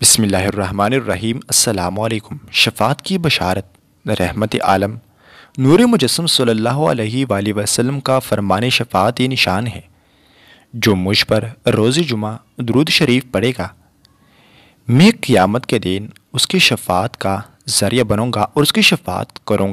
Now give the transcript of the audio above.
بسم اللہ الرحمن الرحیم السلام علیکم شفاعت کی بشارت رحمت عالم نور مجسم صلی اللہ علیہ وآلہ وسلم کا فرمان شفاعت یہ نشان ہے جو مجھ پر روز جمعہ درود شریف پڑے گا میں قیامت کے دن اس کی شفاعت کا ذریعہ بنوں گا اور اس کی شفاعت کروں گا